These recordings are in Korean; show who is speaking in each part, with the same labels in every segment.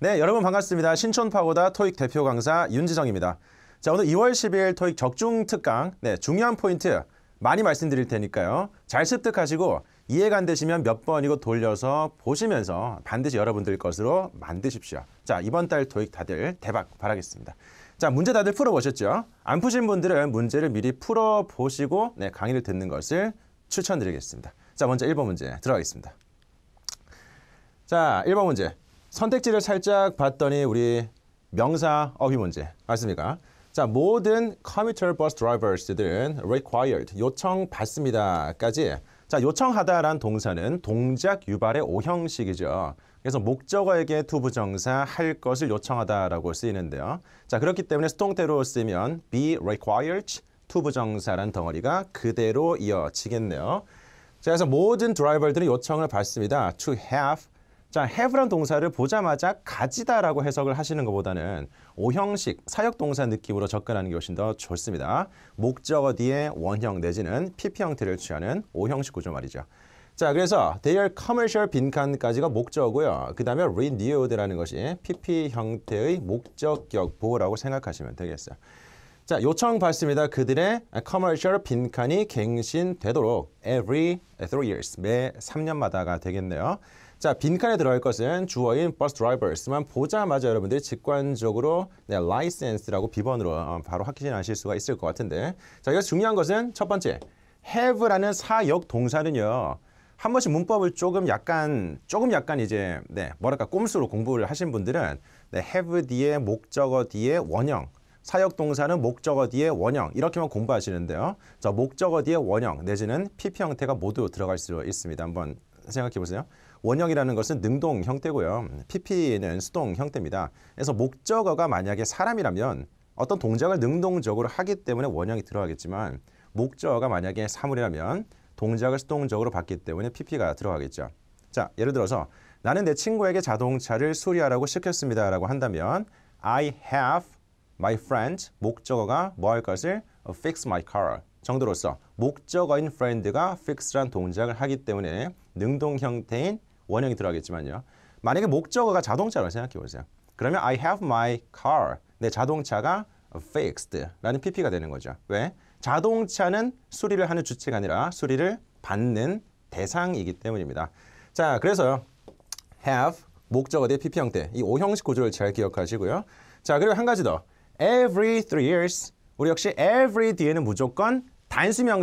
Speaker 1: 네, 여러분 반갑습니다. 신촌파고다 토익 대표 강사 윤지정입니다. 자, 오늘 2월 10일 토익 적중 특강, 네, 중요한 포인트 많이 말씀드릴 테니까요. 잘 습득하시고 이해가 안 되시면 몇 번이고 돌려서 보시면서 반드시 여러분들 것으로 만드십시오. 자, 이번 달 토익 다들 대박 바라겠습니다. 자, 문제 다들 풀어보셨죠? 안 푸신 분들은 문제를 미리 풀어보시고 네, 강의를 듣는 것을 추천드리겠습니다. 자, 먼저 1번 문제 들어가겠습니다. 자, 1번 문제. 선택지를 살짝 봤더니 우리 명사 어휘 문제 맞습니까? 자, 모든 커뮤 m m u t e r bus 들은 required, 요청받습니다까지 자, 요청하다란 동사는 동작 유발의 오형식이죠. 그래서 목적어에게 투부정사 할 것을 요청하다라고 쓰이는데요. 자, 그렇기 때문에 수동태로 쓰면 be required, 투부정사란 덩어리가 그대로 이어지겠네요. 자, 그래서 모든 드라이버들이 요청을 받습니다. to have 자, have란 동사를 보자마자 가지다라고 해석을 하시는 것보다는 오형식 사역 동사 느낌으로 접근하는 게 훨씬 더 좋습니다. 목적어 뒤에 원형 내지는 PP 형태를 취하는 오형식 구조 말이죠. 자, 그래서 their commercial 빈칸까지가 목적어고요. 그 다음에 renewed라는 것이 PP 형태의 목적격 보호라고 생각하시면 되겠어요. 자, 요청 받습니다. 그들의 커머셜 빈칸이 갱신되도록 every three years, 매 3년마다가 되겠네요. 자, 빈칸에 들어갈 것은 주어인 버스 드라이버스만 보자마자 여러분들이 직관적으로 네, 라이센스라고 비번으로 어, 바로 확인하실 수가 있을 것 같은데 자, 여기서 중요한 것은 첫 번째 have라는 사역 동사는요. 한 번씩 문법을 조금 약간 조금 약간 이제 네, 뭐랄까 꼼수로 공부를 하신 분들은 네, have 뒤에 목적어 뒤에 원형 사역 동사는 목적어 뒤에 원형 이렇게만 공부하시는데요. 자, 목적어 뒤에 원형 내지는 PP 형태가 모두 들어갈 수 있습니다. 한번 생각해 보세요. 원형이라는 것은 능동 형태고요. PP는 수동 형태입니다. 그래서 목적어가 만약에 사람이라면 어떤 동작을 능동적으로 하기 때문에 원형이 들어가겠지만 목적어가 만약에 사물이라면 동작을 수동적으로 받기 때문에 PP가 들어가겠죠. 자, 예를 들어서 나는 내 친구에게 자동차를 수리하라고 시켰습니다라고 한다면 I have my friend 목적어가 뭐 할 것을 fix my car 정도로서 목적어인 friend가 fix란 동작을 하기 때문에 능동 형태인 원형이 들어가겠지만요. 만약에 목적어가 자동차라고 생각해 보세요. 그러면 I have my car. 내 자동차가 fixed라는 PP가 되는 거죠. 왜? 자동차는 수리를 하는 주체가 아니라 수리를 받는 대상이기 때문입니다. 자, 그래서요. have 목적어 대 PP 형태. 이 5형식 구조를 잘 기억하시고요. 자, 그리고 한 가지 더. every three years. 우리 역시 every 뒤에는 무조건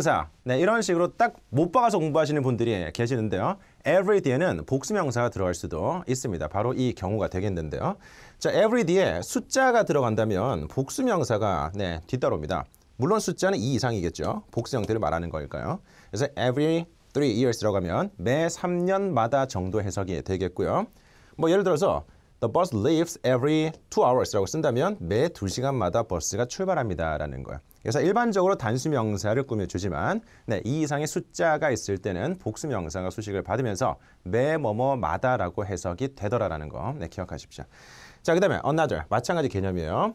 Speaker 1: 단수명사. 네, 이런 식으로 딱 못 박아서 공부하시는 분들이 계시는데요. every 뒤에는 복수명사가 들어갈 수도 있습니다. 바로 이 경우가 되겠는데요. 자, every 뒤에 숫자가 들어간다면 복수명사가 네, 뒤따릅니다. 물론 숫자는 2 이상이겠죠. 복수형태를 말하는 거일까요 그래서 every 3 years라고 하면 매 3년마다 정도 해석이 되겠고요. 뭐 예를 들어서 The bus leaves every 2 hours라고 쓴다면 매 2시간마다 버스가 출발합니다라는 거예요. 그래서 일반적으로 단수 명사를 꾸며주지만 네, 이 이상의 숫자가 있을 때는 복수 명사가 수식을 받으면서 매 뭐뭐마다라고 해석이 되더라라는 거 네, 기억하십시오. 자, 그 다음에 another, 마찬가지 개념이에요.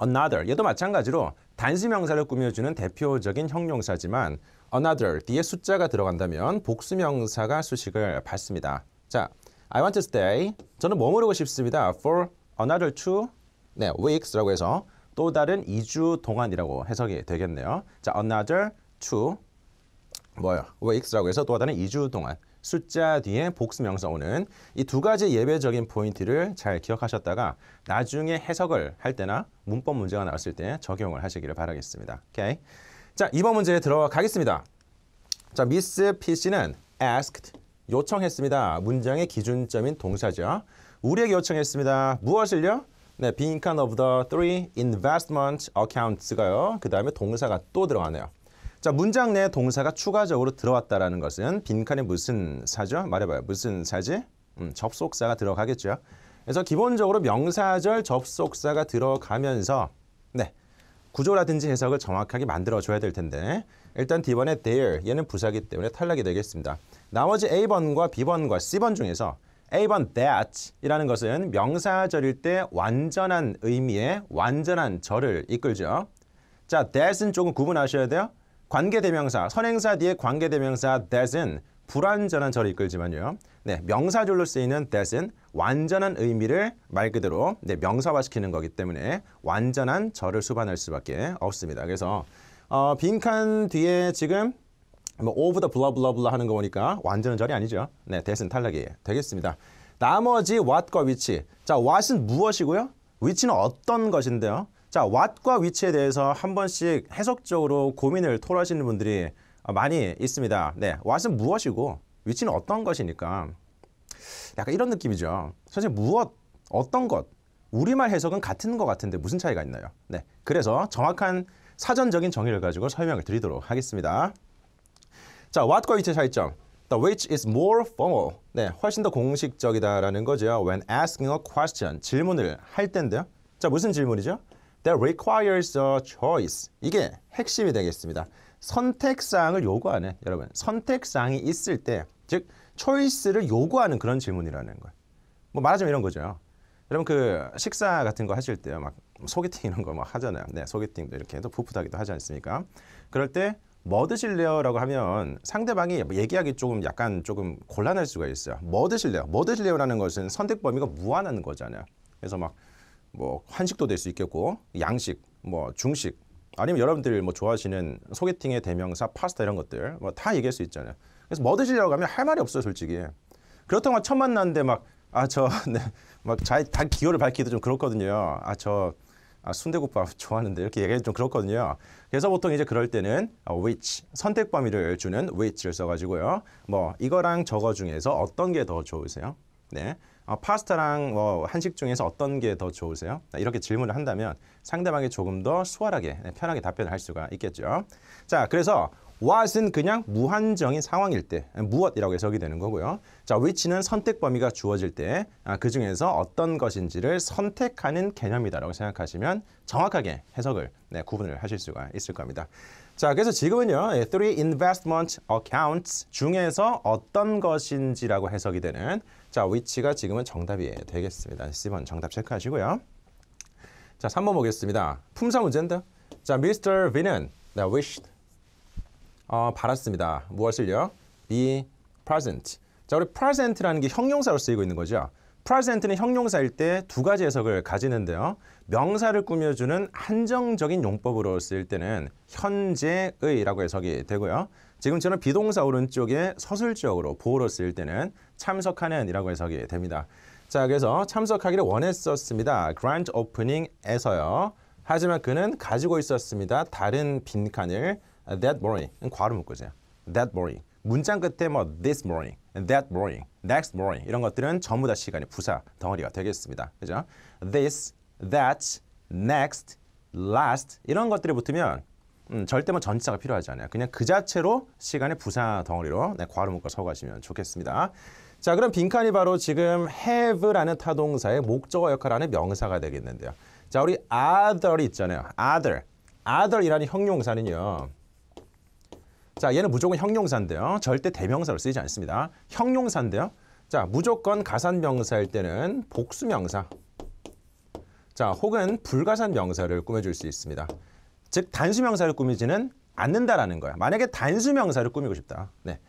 Speaker 1: another, 얘도 마찬가지로 단수 명사를 꾸며주는 대표적인 형용사지만 another 뒤에 숫자가 들어간다면 복수 명사가 수식을 받습니다. 자, I want to stay. 저는 머무르고 뭐 싶습니다. For another two 네, weeks라고 해서 또 다른 2주 동안이라고 해석이 되겠네요. 자, another two 뭐요? weeks라고 해서 또 다른 2주 동안 숫자 뒤에 복수명사 오는 이 두 가지 예외적인 포인트를 잘 기억하셨다가 나중에 해석을 할 때나 문법 문제가 나왔을 때 적용을 하시기를 바라겠습니다. 오케이. 자, 이번 문제에 들어가겠습니다. 자, 미스 피 씨는 asked 요청했습니다. 문장의 기준점인 동사죠. 우리에게 요청했습니다. 무엇을요? 네, 빈칸 of the three investment accounts가요. 그 다음에 동사가 또 들어가네요. 자, 문장 내 동사가 추가적으로 들어왔다라는 것은 빈칸에 무슨 사죠? 말해봐요. 무슨 사지? 음, 접속사가 들어가겠죠. 그래서 기본적으로 명사절 접속사가 들어가면서 네 구조라든지 해석을 정확하게 만들어줘야 될 텐데 일단 D번에 there 얘는 부사기 때문에 탈락이 되겠습니다. 나머지 A번과 B번과 C번 중에서 A번 that이라는 것은 명사절일 때 완전한 의미의 완전한 절을 이끌죠. 자, that은 조금 구분하셔야 돼요. 관계대명사, 선행사 뒤에 관계대명사 that은 불완전한 절을 이끌지만요. 네, 명사절로 쓰이는 that은 완전한 의미를 말 그대로 네, 명사화시키는 거기 때문에 완전한 절을 수반할 수밖에 없습니다. 그래서 어, 빈칸 뒤에 지금 뭐 오브다 블라블라블라 하는 거 보니까 완전한 절이 아니죠. 네, 대신 탈락이 되겠습니다. 나머지 what과 위치. 자, what은 무엇이고요? 위치는 어떤 것인데요? 자, what과 위치에 대해서 한 번씩 해석적으로 고민을 토로하시는 분들이 많이 있습니다. 네, what은 무엇이고 위치는 어떤 것이니까 약간 이런 느낌이죠. 선생님, 무엇, 어떤 것, 우리말 해석은 같은 것 같은데 무슨 차이가 있나요? 네, 그래서 정확한 사전적인 정의를 가지고 설명을 드리도록 하겠습니다. 자, what과 which의 차이점. The which is more formal. 네, 훨씬 더 공식적이다라는 거죠. When asking a question, 질문을 할 때인데요. 자, 무슨 질문이죠? That requires a choice. 이게 핵심이 되겠습니다. 선택사항을 요구하는, 여러분, 선택사항이 있을 때, 즉, c h o i c e 를 요구하는 그런 질문이라는 거예요. 뭐 말하자면 이런 거죠. 여러분 그 식사 같은 거 하실 때요. 막 소개팅 이런 거 막 하잖아요. 네, 소개팅도 이렇게 해도 부푸하기도 하지 않습니까? 그럴 때뭐 드실래요? 라고 하면 상대방이 뭐 얘기하기 조금 약간 조금 곤란할 수가 있어요. 뭐 드실래요? 뭐 드실래요? 라는 것은 선택 범위가 무한한 거잖아요. 그래서 막 뭐 한식도 될 수 있겠고 양식, 뭐 중식 아니면 여러분들 뭐 좋아하시는 소개팅의 대명사 파스타 이런 것들 뭐 다 얘기할 수 있잖아요. 그래서 뭐 드실려고 하면 할 말이 없어요, 솔직히. 그렇다고 막 만났는데 막 아 저막 네, 기호를 밝히기도 좀 그렇거든요. 아저 아, 순대국밥 좋아하는데 이렇게 얘기하기 좀 그렇거든요. 그래서 보통 이제 그럴 때는 어, which 선택 범위를 주는 which를 써가지고요. 뭐 이거랑 저거 중에서 어떤 게 더 좋으세요? 네. 어, 파스타랑 뭐 한식 중에서 어떤 게 더 좋으세요? 네, 이렇게 질문을 한다면 상대방이 조금 더 수월하게 네, 편하게 답변을 할 수가 있겠죠. 자, 그래서 what은 그냥 무한정인 상황일 때 무엇이라고 해석이 되는 거고요. 자, which는 선택 범위가 주어질 때그 아, 중에서 어떤 것인지를 선택하는 개념이다라고 생각하시면 정확하게 해석을 네, 구분을 하실 수가 있을 겁니다. 자, 그래서 지금은요. 예, three investment accounts 중에서 어떤 것인지라고 해석이 되는 자, which가 지금은 정답이 되겠습니다. 10번 정답 체크하시고요. 자, 3번 보겠습니다. 품사 문제인데. 자, Mr. V는 네, wished 어, 받았습니다. 무엇을요? be present. 자, 우리 present라는 게 형용사로 쓰이고 있는 거죠. present는 형용사일 때 두 가지 해석을 가지는데요. 명사를 꾸며주는 한정적인 용법으로 쓰일 때는 현재의라고 해석이 되고요. 지금처럼 비동사 오른쪽에 서술적으로 보호로 쓰일 때는 참석하는이라고 해석이 됩니다. 자, 그래서 참석하기를 원했었습니다. grand opening에서요. 하지만 그는 가지고 있었습니다. 다른 빈칸을 Uh, that morning 과로 묶으세요. that morning 문장 끝에 뭐 this morning, that morning, next morning 이런 것들은 전부 다시간이 부사 덩어리가 되겠습니다. 그죠? this, that, next, last 이런 것들이 붙으면 음, 절대 뭐 전치사가 필요하지 않아요. 그냥 그 자체로 시간의 부사 덩어리로 네, 괄호 묶어 서가시면 좋겠습니다. 자, 그럼 빈칸이 바로 지금 have라는 타동사의 목적어 역할하는 명사가 되겠는데요. 자, 우리 o t h e r 있잖아요. other. other이라는 형용사는요. 자, 얘는 무조건 형용사인데요. 절대 대명사로 쓰이지 않습니다. 형용사인데요. 자, 무조건 가산명사일 때는 복수명사. 자, 혹은 불가산명사를 꾸며줄 수 있습니다. 즉, 단수명사를 꾸미지는 않는다라는 거야. 만약에 단수명사를 꾸미고 싶다. 네.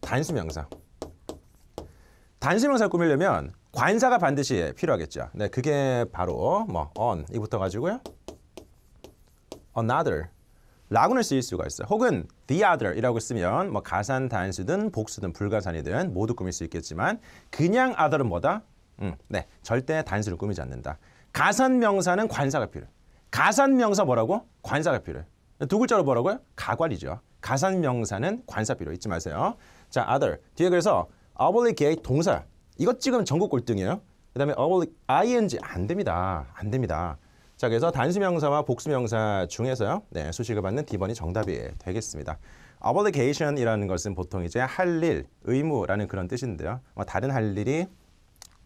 Speaker 1: 단수명사. 단수명사를 꾸미려면 관사가 반드시 필요하겠죠. 네, 그게 바로 뭐 on 이부터 가지고요. another 라고는 쓰일 수가 있어요. 혹은 the other이라고 쓰면 뭐 가산 단수든 복수든 불가산이든 모두 꾸밀 수 있겠지만 그냥 other은 뭐다? 음, 네, 절대 단수를 꾸미지 않는다. 가산 명사는 관사가 필요해. 가산 명사 뭐라고? 관사가 필요해. 두 글자로 뭐라고요? 가관이죠. 가산 명사는 관사 필요 해 잊지 마세요. 자, other 뒤에 그래서 obligate 동사 이것 지금 전국 꼴등이에요. 그다음에 oblig ing 안 됩니다. 안 됩니다. 자, 그래서 단수명사와 복수명사 중에서요. 네, 수식을 받는 D번이 정답이 되겠습니다. obligation이라는 것은 보통 이제 할 일, 의무라는 그런 뜻인데요. 뭐 다른 할 일이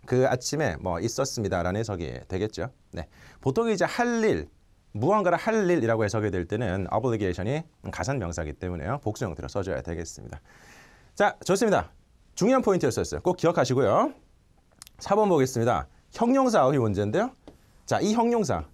Speaker 1: 그 아침에 뭐 있었습니다라는 해석이 되겠죠. 네. 보통 이제 할 일, 무언가를 할 일이라고 해석이 될 때는 obligation이 가산 명사이기 때문에요. 복수 형태로 써줘야 되겠습니다. 자, 좋습니다. 중요한 포인트였었어요. 꼭 기억하시고요. 4번 보겠습니다. 형용사의 문제인데요. 자, 이 형용사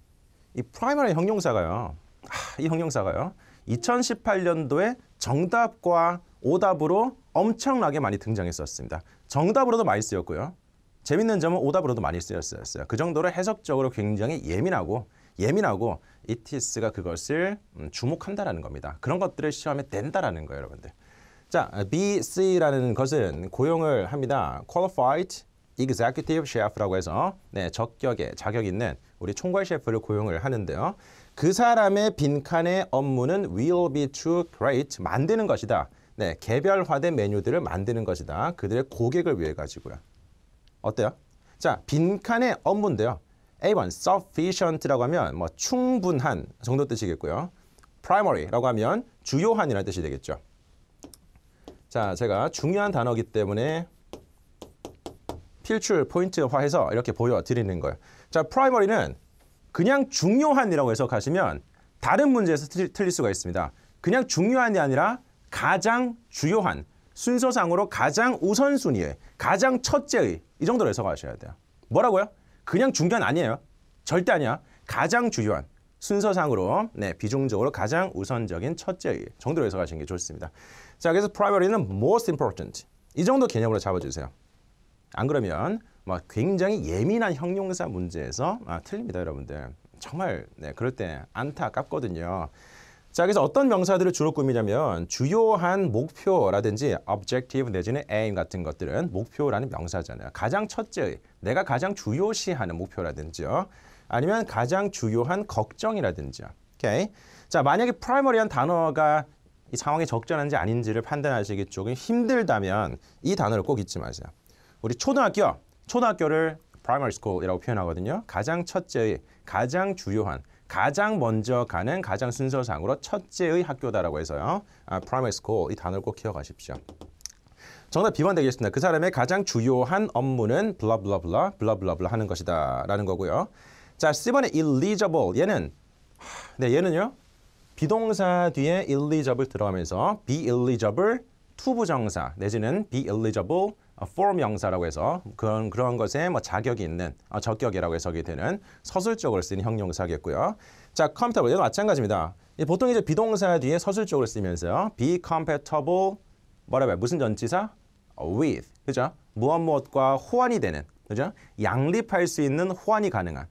Speaker 1: 이 프라이머리 형용사가요. 하, 이 형용사가요. 2018년도에 정답과 오답으로 엄청나게 많이 등장했었습니다. 정답으로도 많이 쓰였고요. 재밌는 점은 오답으로도 많이 쓰였어요. 그 정도로 해석적으로 굉장히 예민하고 예민하고 이티스가 그것을 음, 주목한다라는 겁니다. 그런 것들을 시험에 낸다라는 거예요, 여러분들. 자, BC라는 것은 고용을 합니다. qualified executive chef라고 해서 네, 적격에 자격 있는 우리 총괄 셰프를 고용을 하는데요. 그 사람의 빈칸의 업무는 will be to create 만드는 것이다. 네, 개별화된 메뉴들을 만드는 것이다. 그들의 고객을 위해 가지고요. 어때요? 자, 빈칸의 업무인데요. A1 sufficient라고 하면 뭐 충분한 정도 뜻이겠고요. primary라고 하면 주요한이라는 뜻이 되겠죠. 자, 제가 중요한 단어기 때문에 필출 포인트화해서 이렇게 보여드리는 거예요. 자, 프라이머리는 그냥 중요한이라고 해석하시면 다른 문제에서 틀, 틀릴 수가 있습니다. 그냥 중요한이 아니라 가장 주요한, 순서상으로 가장 우선순위의, 가장 첫째의 이 정도로 해석하셔야 돼요. 뭐라고요? 그냥 중요한 아니에요. 절대 아니야. 가장 주요한. 순서상으로 네 비중적으로 가장 우선적인 첫째 정도로 해석하시는 게 좋습니다. 자 그래서 primary는 most important 이 정도 개념으로 잡아주세요. 안 그러면 막 굉장히 예민한 형용사 문제에서 아, 틀립니다, 여러분들. 정말 네, 그럴 때 안타깝거든요. 자, 그래서 어떤 명사들을 주로 꾸미냐면 주요한 목표라든지 objective 내지는 aim 같은 것들은 목표라는 명사잖아요. 가장 첫째, 내가 가장 주요시하는 목표라든지요. 아니면 가장 주요한 걱정이라든지요. 오케이. 자, 만약에 primary한 단어가 이 상황에 적절한지 아닌지를 판단하시기 조금 힘들다면 이 단어를 꼭 잊지 마세요. 우리 초등학교, 초등학교를 primary school이라고 표현하거든요. 가장 첫째의, 가장 주요한, 가장 먼저 가는 가장 순서상으로 첫째의 학교다라고 해서요. 아, primary school 이 단어를 꼭 기억하십시오. 정답 비번 되겠습니다. 그 사람의 가장 주요한 업무는 블라블라블라 블라블라블라 하는 것이다 라는 거고요. 자, C번의 illegible 얘는 네, 얘는요. 비동사 뒤에 illegible 들어가면서 be illegible 투부정사 내지는 be illegible form 아, 형사라고 해서 그런 그런 것에 뭐 자격이 있는 어, 적격이라고 해석이 되는 서술적으로 쓰는 형용사겠고요. 자, c o m f o t a b l e 얘도 마찬가지입니다. 보통 이제 비동사 뒤에 서술적으로 쓰면서요. be compatible 뭐라고요? 무슨 전치사? with 그죠? 무엇 무엇과 호환이 되는 그죠? 양립할 수 있는 호환이 가능한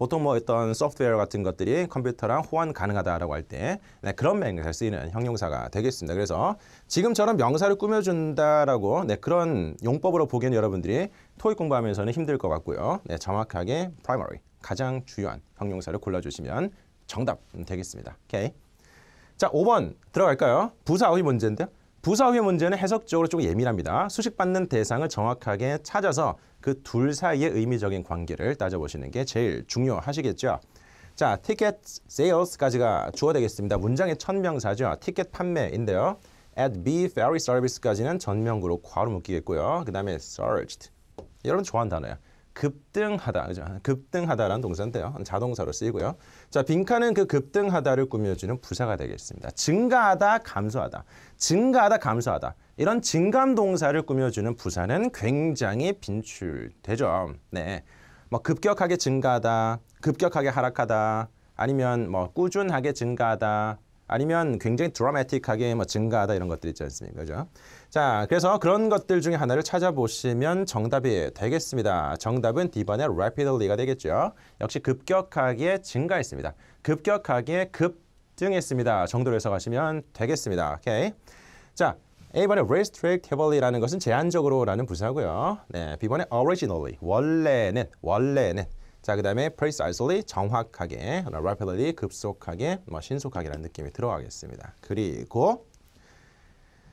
Speaker 1: 보통 뭐 어떤 소프트웨어 같은 것들이 컴퓨터랑 호환 가능하다라고 할때 네, 그런 맥락에서 쓰이는 형용사가 되겠습니다. 그래서 지금처럼 명사를 꾸며준다라고 네, 그런 용법으로 보기에는 여러분들이 토익 공부하면서는 힘들 것 같고요. 네, 정확하게 primary, 가장 주요한 형용사를 골라주시면 정답 되겠습니다. 오케이. 자, 5번 들어갈까요? 부사 어휘 문제인데요. 부사의 문제는 해석적으로 조금 예민합니다. 수식받는 대상을 정확하게 찾아서 그 둘 사이의 의미적인 관계를 따져보시는 게 제일 중요하시겠죠. 자, 티켓 세 a l e 까지가 주어 되겠습니다. 문장의 천명사죠. 티켓 판매인데요. at B ferry service까지는 전명구로 괄호 묶이겠고요. 그 다음에 searched. 여러분 좋아하는 단어예요. 급등하다, 그죠? 급등하다라는 동사인데요. 자동사로 쓰이고요. 자, 빈칸은 그 급등하다를 꾸며주는 부사가 되겠습니다. 증가하다, 감소하다, 증가하다, 감소하다. 이런 증감 동사를 꾸며주는 부사는 굉장히 빈출되죠. 네, 뭐 급격하게 증가하다, 급격하게 하락하다, 아니면 뭐 꾸준하게 증가하다, 아니면 굉장히 드라마틱하게 뭐 증가하다 이런 것들 있지 않습니까, 그죠? 자, 그래서 그런 것들 중에 하나를 찾아보시면 정답이 되겠습니다. 정답은 D번의 rapidly가 되겠죠. 역시 급격하게 증가했습니다. 급격하게 급등했습니다. 정도로 해석하시면 되겠습니다. 오케이. 자, A번의 restrictively라는 것은 제한적으로라는 부사고요. 네, B번의 originally, 원래는, 원래는. 자, 그 다음에 precisely, 정확하게, rapidly, 급속하게, 뭐 신속하게라는 느낌이 들어가겠습니다. 그리고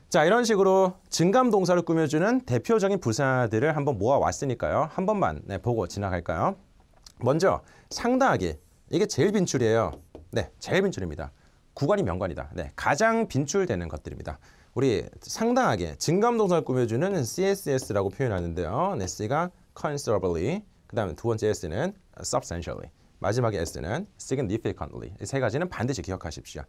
Speaker 1: 자 이런 식으로 증감 동사를 꾸며주는 대표적인 부사들을 한번 모아왔으니까요. 한 번만 네, 보고 지나갈까요? 먼저 상당하게 이게 제일 빈출이에요. 네, 제일 빈출입니다. 구간이 명관이다. 네, 가장 빈출되는 것들입니다. 우리 상당하게 증감 동사를 꾸며주는 CSS라고 표현하는데요. 네, C가 considerably, 그 다음에 두 번째 S는 substantially. 마지막에 S는 significantly. 세 가지는 반드시 기억하십시오.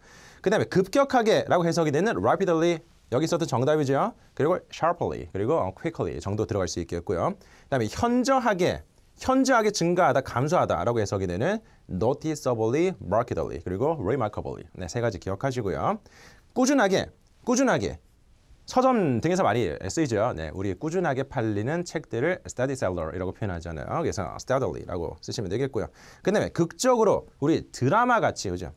Speaker 1: 그 다음에 급격하게 라고 해석이 되는 rapidly, 여기 서도 정답이죠. 그리고 sharply 그리고 quickly 정도 들어갈 수 있겠고요. 그다음에 현저하게 현저하게 증가하다 감소하다라고 해석이 되는 noticeably, markedly 그리고 remarkably 네, 세 가지 기억하시고요. 꾸준하게 꾸준하게 서점 등에서 많이 쓰이죠. 네, 우리 꾸준하게 팔리는 책들을 steady seller이라고 표현하잖아요. 그래서 steadily라고 쓰시면 되겠고요. 그다음에 극적으로 우리 드라마 같이 그죠?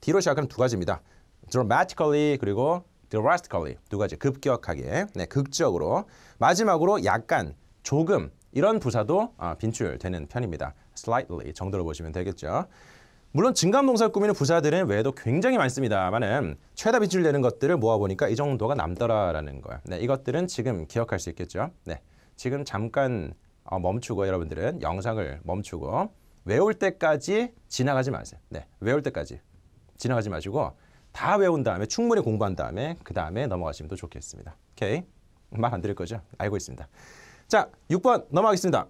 Speaker 1: 뒤로 시작하면 두 가지입니다. dramatically 그리고 drastically 두 가지 급격하게 네, 극적으로 마지막으로 약간 조금 이런 부사도 아, 빈출되는 편입니다. slightly 정도로 보시면 되겠죠. 물론 증감동사 꾸미는 부사들은 외에도 굉장히 많습니다만은 최다 빈출되는 것들을 모아보니까 이 정도가 남더라라는 거예요. 네, 이것들은 지금 기억할 수 있겠죠. 네, 지금 잠깐 어, 멈추고 여러분들은 영상을 멈추고 외울 때까지 지나가지 마세요. 네, 외울 때까지 지나가지 마시고 다 외운 다음에 충분히 공부한 다음에 그 다음에 넘어가시면 더 좋겠습니다. 오케이? 말안 들을 거죠? 알고 있습니다. 자, 6번 넘어가겠습니다.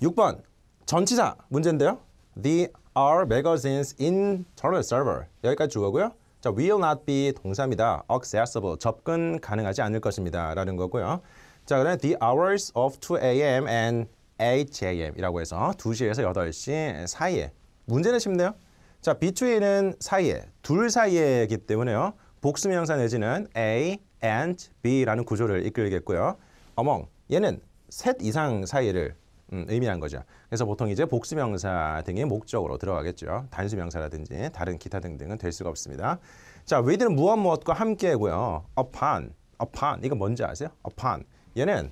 Speaker 1: 6번 전치사 문제인데요. The are magazines in journal server 여기까지 주고요 자, will not be 동사입니다. accessible 접근 가능하지 않을 것입니다. 라는 거고요. 자, 그다음에 the hours of 2 a.m. and 8 a.m. 이라고 해서 2시에서 8시 사이에 문제는 쉽네요. 자, 비추이는 사이에, 둘 사이에이기 때문에요. 복수명 사 내지는 A and B라는 구조를 이끌겠고요. among, 얘는 셋 이상 사이를 음, 의미한 거죠. 그래서 보통 이제 복수명사 등의 목적으로 들어가겠죠. 단수명사라든지 다른 기타 등등은 될 수가 없습니다. 자, with는 무엇 무엇과 함께고요. upon, upon 이거 뭔지 아세요? upon 얘는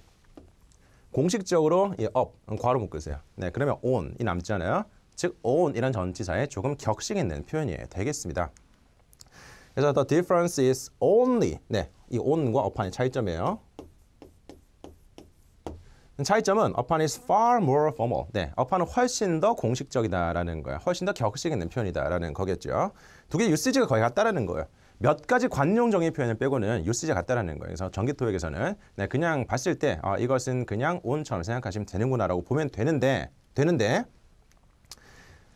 Speaker 1: 공식적으로 이 up, 음, 괄호 묶으세요. 네, 그러면 on이 남잖아요. 즉 own이란 전치사에 조금 격식 있는 표현이 되겠습니다. 그래서 the difference is only 네, 이 on과 어판의 차이점이에요. 차이점은 어판이 is far more formal. 네, 어판은 훨씬 더 공식적이다라는 거예요. 훨씬 더 격식 있는 표현이다라는 거겠죠. 두개의 유시지가 거의 같다라는 거예요. 몇 가지 관용적의 표현을 빼고는 유시지 같다라는 거예요. 그래서 전기토익에서는 네, 그냥 봤을 때 아, 이것은 그냥 온처럼 생각하시면 되는구나라고 보면 되는데 되는데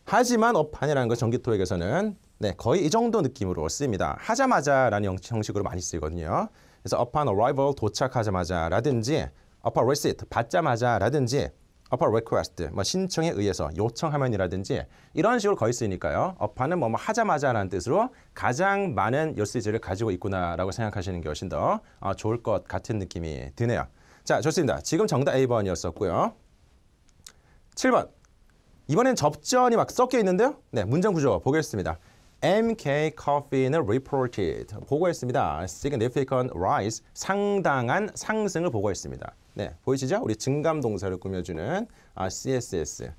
Speaker 1: 하지만 업판이라는 거 전기토익에서는 네, 거의 이 정도 느낌으로 씁니다. 하자마자라는 형식으로 많이 쓰거든요. 그래서 upon arrival 도착하자마자라든지 upon receipt 받자마자라든지 upon request 뭐 신청에 의해서 요청하면이라든지 이런 식으로 거의 쓰니까요. upon은 뭐뭐 하자마자라는 뜻으로 가장 많은 요시지를 가지고 있구나라고 생각하시는 게 훨씬 더 어, 좋을 것 같은 느낌이 드네요. 자, 좋습니다. 지금 정답 A번이었었고요. 7번 이번엔 접전이 막 섞여 있는데요. 네, 문장 구조 보겠습니다. MK Coffee는 reported 보고했습니다. significant rise 상당한 상승을 보고했습니다. 네, 보이시죠? 우리 증감 동사를 꾸며주는 아, CSS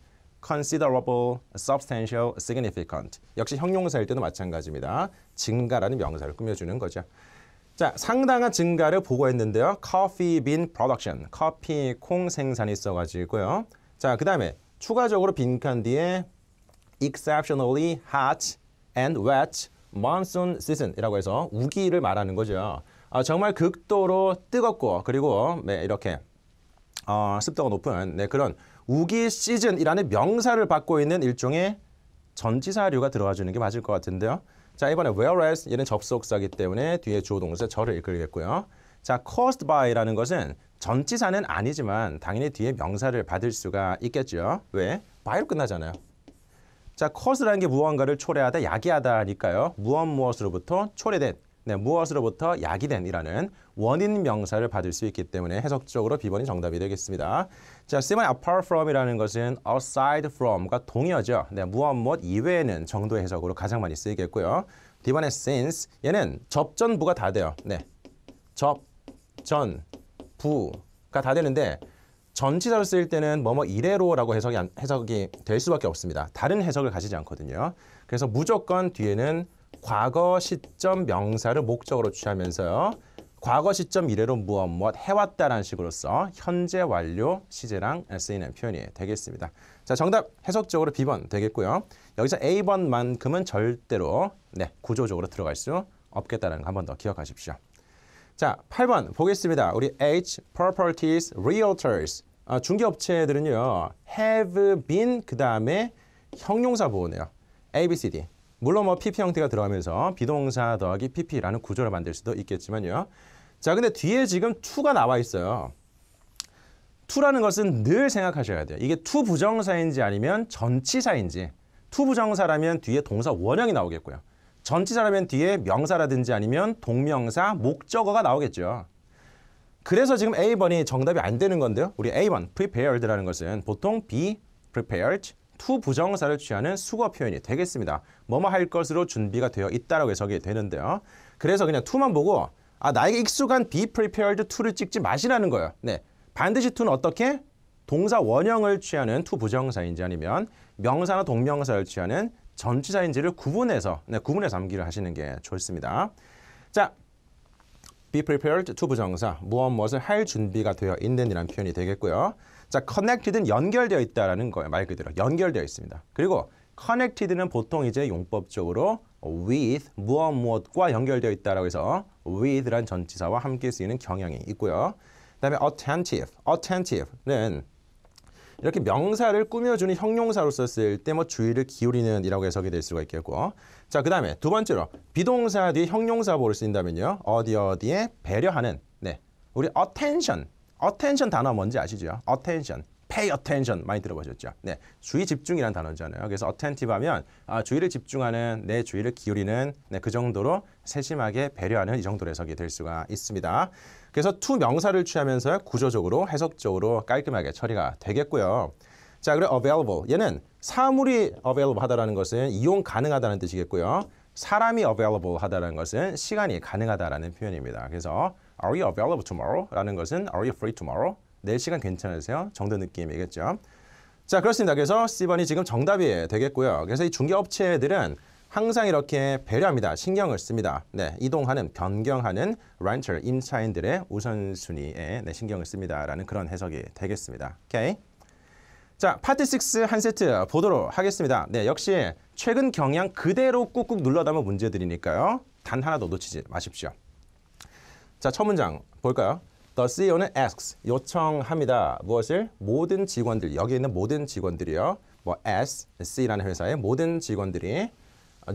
Speaker 1: considerable, substantial, significant 역시 형용사일 때도 마찬가지입니다. 증가라는 명사를 꾸며주는 거죠. 자, 상당한 증가를 보고했는데요. coffee bean production, 커피 콩 생산이 있어가지고요. 자, 그 다음에 추가적으로 빈칸 뒤에 exceptionally hot and wet monsoon season이라고 해서 우기를 말하는 거죠. 아, 정말 극도로 뜨겁고 그리고 네, 이렇게 어, 습도가 높은 네, 그런 우기 시즌이라는 명사를 받고 있는 일종의 전치사류가 들어가주는 게 맞을 것 같은데요. 자 이번에 whereas 얘는 접속사기 때문에 뒤에 주어동사 저를 이끌겠고요. 자 caused by라는 것은 전치사는 아니지만 당연히 뒤에 명사를 받을 수가 있겠죠. 왜? 바이로 끝나잖아요. 자, 커스라는게 무언가를 초래하다, 야기하다니까요. 무언 무엇으로부터 초래된, 네, 무엇으로부터 야기된이라는 원인 명사를 받을 수 있기 때문에 해석적으로 비번이 정답이 되겠습니다. 자, 쓰면 apart from이라는 것은 aside from과 동의어죠. 네, 무언 무엇 이외에는 정도의 해석으로 가장 많이 쓰이겠고요. d 번에 since, 얘는 접전부가 다 돼요. 네, 접, 전, 부가 다 되는데 전치사로 쓰일 때는 뭐뭐 이래로라고 해석이 안, 해석이 될 수밖에 없습니다. 다른 해석을 가지지 않거든요. 그래서 무조건 뒤에는 과거 시점 명사를 목적으로 취하면서요. 과거 시점 이래로 무엇 무엇 해왔다라는 식으로써 현재 완료 시제랑 쓰이는 표현이 되겠습니다. 자 정답 해석적으로 B번 되겠고요. 여기서 A번만큼은 절대로 네 구조적으로 들어갈 수 없겠다는 거 한 번 더 기억하십시오. 자, 8번 보겠습니다. 우리 H, properties, realtors. 아, 중개업체들은요. have been 그 다음에 형용사 보호네요. A, B, C, D. 물론 뭐 PP 형태가 들어가면서 비동사 더하기 PP라는 구조를 만들 수도 있겠지만요. 자, 근데 뒤에 지금 t 가 나와 있어요. t 라는 것은 늘 생각하셔야 돼요. 이게 t 부정사인지 아니면 전치사인지. t 부정사라면 뒤에 동사 원형이 나오겠고요. 전치사라면 뒤에 명사라든지 아니면 동명사, 목적어가 나오겠죠. 그래서 지금 A번이 정답이 안 되는 건데요. 우리 A번, prepared라는 것은 보통 be prepared, to 부정사를 취하는 수거 표현이 되겠습니다. 뭐뭐 할 것으로 준비가 되어 있다라고 해석이 되는데요. 그래서 그냥 to만 보고 아 나에게 익숙한 be prepared to를 찍지 마시라는 거예요. 네, 반드시 to는 어떻게? 동사 원형을 취하는 to 부정사인지 아니면 명사나 동명사를 취하는 전치사인지를 구분해서 네, 구분해서 암기를 하시는 게 좋습니다. 자, be prepared to 부정사 무엇 무엇을 할 준비가 되어 있는이란 표현이 되겠고요. 자, connected은 연결되어 있다라는 거예요. 말 그대로 연결되어 있습니다. 그리고 connected는 보통 이제 용법적으로 with 무엇 무엇과 연결되어 있다라고 해서 with란 전치사와 함께 쓰이는 경향이 있고요. 그다음에 attentive, attentive는 이렇게 명사를 꾸며주는 형용사로서 쓸때뭐 주의를 기울이는이라고 해석이 될 수가 있겠고 자 그다음에 두 번째로 비동사 뒤에 형용사보를 쓴다면요 어디 어디에 배려하는 네 우리 attention attention 단어 뭔지 아시죠? attention pay attention 많이 들어보셨죠? 네, 주의 집중이란 단어잖아요. 그래서 attentive 하면 아, 주의를 집중하는, 내 주의를 기울이는 네, 그 정도로 세심하게 배려하는 이 정도로 해석이 될 수가 있습니다. 그래서 투 명사를 취하면서 구조적으로 해석적으로 깔끔하게 처리가 되겠고요. 자, 그리고 available. 얘는 사물이 available 하다라는 것은 이용 가능하다는 뜻이겠고요. 사람이 available 하다라는 것은 시간이 가능하다라는 표현입니다. 그래서 are you available tomorrow? 라는 것은 are you free tomorrow? 내일 시간 괜찮으세요? 정도 느낌이겠죠. 자, 그렇습니다. 그래서 C번이 지금 정답이 되겠고요. 그래서 이 중개업체들은 항상 이렇게 배려합니다. 신경을 씁니다. 네, 이동하는, 변경하는 렌처 임차인들의 우선순위에 네, 신경을 씁니다라는 그런 해석이 되겠습니다. 오케이. 자, 파트 6 한 세트 보도록 하겠습니다. 네, 역시 최근 경향 그대로 꾹꾹 눌러 담은 문제들이니까요. 단 하나도 놓치지 마십시오. 자, 첫 문장 볼까요? The CEO는 asks, 요청합니다. 무엇을? 모든 직원들, 여기 있는 모든 직원들이요. 뭐 S, C라는 회사의 모든 직원들이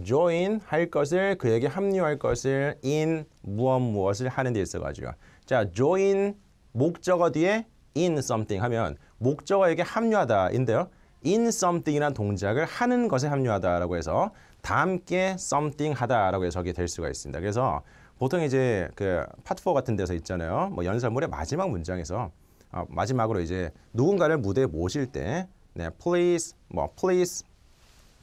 Speaker 1: join 할 것을 그에게 합류할 것을 in 무엇 무엇을 하는 데 있어 가지고 자 join 목적어 뒤에 in something 하면 목적어에게 합류하다인데요. in something이란 동작을 하는 것에 합류하다라고 해서 다 함께 something 하다라고 해석이 될 수가 있습니다. 그래서 보통 이제 그 파트4 같은 데서 있잖아요. 뭐 연설물의 마지막 문장에서 어, 마지막으로 이제 누군가를 무대에 모실 때 네, please 뭐 please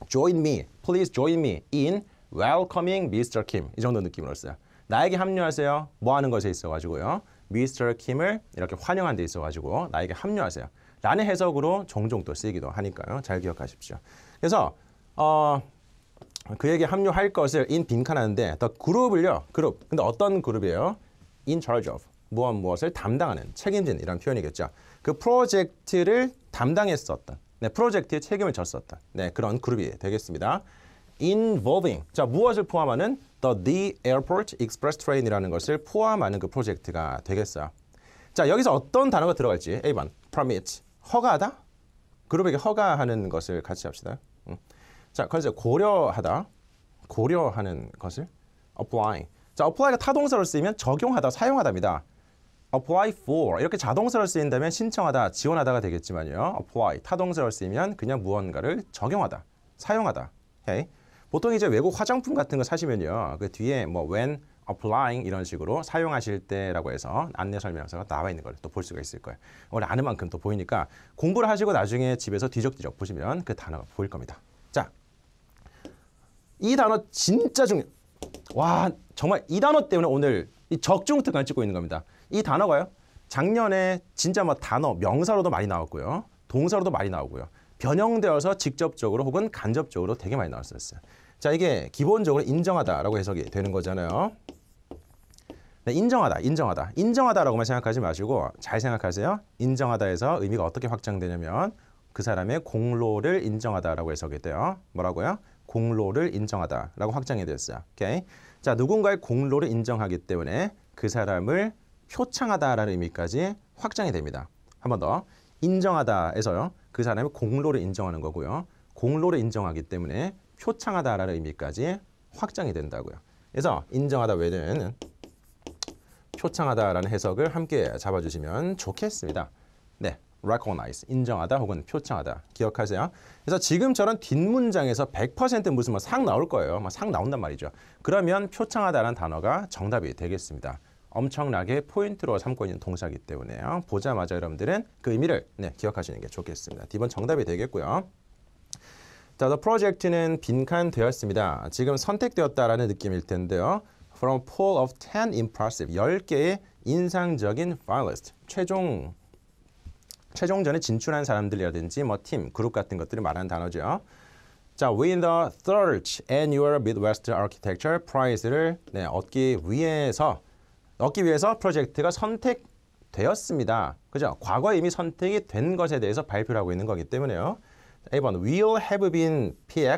Speaker 1: join me, please join me in welcoming Mr. Kim 이 정도 느낌으로 써요. 나에게 합류하세요. 뭐 하는 것에 있어 가지고요. Mr. Kim을 이렇게 환영한 데 있어 가지고 나에게 합류하세요. 라는 해석으로 종종 또 쓰이기도 하니까요. 잘 기억하십시오. 그래서 어, 그에게 합류할 것을 in 빈칸하는데 더 그룹을요. 그룹. 근데 어떤 그룹이에요? in charge of. 무엇 무엇을 담당하는 책임진 이런 표현이겠죠. 그 프로젝트를 담당했었던 네, 프로젝트에 책임을 졌었던 네, 그런 그룹이 되겠습니다. involving 자 무엇을 포함하는 the the airport express train이라는 것을 포함하는 그 프로젝트가 되겠어요. 자 여기서 어떤 단어가 들어갈지 1번 permit 허가하다 그룹에게 허가하는 것을 같이 합시다. 음. 자 컨셉 고려하다 고려하는 것을 apply 자 apply가 타동사로 쓰이면 적용하다 사용하다입니다. apply for 이렇게 자동사를 쓰인다면 신청하다, 지원하다가 되겠지만요. apply 타동사를 쓰이면 그냥 무언가를 적용하다, 사용하다. Okay? 보통 이제 외국 화장품 같은 거 사시면요. 그 뒤에 뭐 when applying 이런 식으로 사용하실 때라고 해서 안내 설명서가 나와 있는 걸 또 볼 수가 있을 거예요. 원래 어, 아는 만큼 또 보이니까 공부를 하시고 나중에 집에서 뒤적뒤적 보시면 그 단어가 보일 겁니다. 자, 이 단어 진짜 중요. 와, 정말 이 단어 때문에 오늘 이 적중특강 찍고 있는 겁니다. 이 단어가요. 작년에 진짜 뭐 단어, 명사로도 많이 나왔고요. 동사로도 많이 나오고요. 변형되어서 직접적으로 혹은 간접적으로 되게 많이 나왔었어요. 자, 이게 기본적으로 인정하다라고 해석이 되는 거잖아요. 네, 인정하다, 인정하다. 인정하다라고만 생각하지 마시고 잘 생각하세요. 인정하다에서 의미가 어떻게 확장되냐면 그 사람의 공로를 인정하다라고 해석이 돼요. 뭐라고요? 공로를 인정하다라고 확장이 됐어요. 오케이. 자, 누군가의 공로를 인정하기 때문에 그 사람을 표창하다라는 의미까지 확장이 됩니다. 한 번 더. 인정하다에서요. 그 사람의 공로를 인정하는 거고요. 공로를 인정하기 때문에 표창하다라는 의미까지 확장이 된다고요. 그래서 인정하다 외는 표창하다라는 해석을 함께 잡아주시면 좋겠습니다. 네, recognize, 인정하다 혹은 표창하다 기억하세요. 그래서 지금처럼 뒷문장에서 100% 무슨 뭐상 나올 거예요. 막상 뭐 나온단 말이죠. 그러면 표창하다라는 단어가 정답이 되겠습니다. 엄청나게 포인트로 삼고 있는 동사이기 때문에요. 보자마자 여러분들은 그 의미를 네, 기억하시는 게 좋겠습니다. D번 정답이 되겠고요. 자, the project는 빈칸되었습니다. 지금 선택되었다라는 느낌일 텐데요. From pool of 10 impressive, 10개의 인상적인 finalist, 최종 최종전에 진출한 사람들이라든지 뭐 팀, 그룹 같은 것들이말한 단어죠. 자, win the third annual Midwest Architecture Prize를 네, 얻기 위해서 얻기 위해서 프로젝트가 선택되었습니다. 그죠? 과거에 이미 선택이 된 것에 대해서 발표를 하고 있는 거기 때문에요. 1번 will have been p i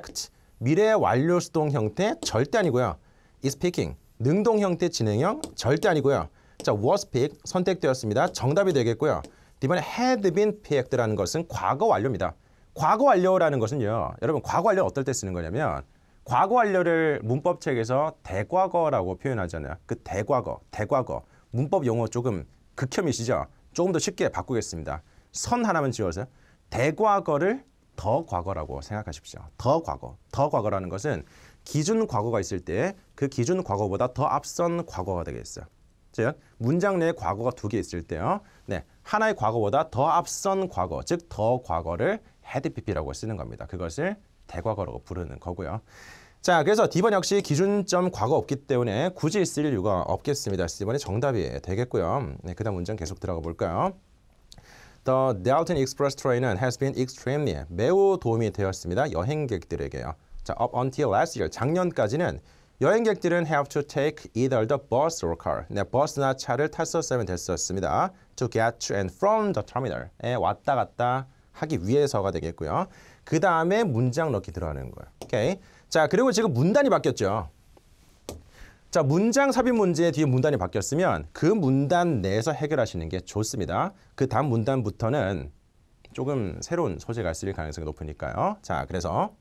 Speaker 1: 미래 완료 수동 형태 절대 아니고요. is picking 능동 형태 진행형 절대 아니고요. 자, was picked 선택되었습니다. 정답이 되겠고요. 이번에 had been p i 라는 것은 과거 완료입니다. 과거 완료라는 것은요. 여러분 과거 완료 어떨 때 쓰는 거냐면 과거 완료를 문법책에서 대과거라고 표현하잖아요. 그 대과거, 대과거. 문법 용어 조금 극혐이시죠? 조금 더 쉽게 바꾸겠습니다. 선 하나만 지워서 대과거를 더 과거라고 생각하십시오. 더 과거, 더 과거라는 것은 기준 과거가 있을 때 그 기준 과거보다 더 앞선 과거가 되겠어요. 즉 문장 내에 과거가 두 개 있을 때요. 네, 하나의 과거보다 더 앞선 과거, 즉 더 과거를 헤드피피라고 쓰는 겁니다. 그것을 대과거라고 부르는 거고요. 자, 그래서 D번 역시 기준점 과거 없기 때문에 굳이 쓸 이유가 없겠습니다. C번이 정답이 되겠고요. 네, 그 다음 문장 계속 들어가 볼까요? The Dalton Express Train은 has been extremely, 매우 도움이 되었습니다. 여행객들에게요. 자, up until last year, 작년까지는 여행객들은 have to take either the bus or car. 네, 버스나 차를 탔었으면 됐었습니다. To get to and from the terminal에 왔다 갔다 하기 위해서가 되겠고요. 그 다음에 문장 넣기 들어가는 거예요. 오케이. 자, 그리고 지금 문단이 바뀌었죠. 자, 문장 삽입 문제 뒤에 문단이 바뀌었으면 그 문단 내에서 해결하시는 게 좋습니다. 그 다음 문단부터는 조금 새로운 소재가 쓰일 가능성이 높으니까요. 자, 그래서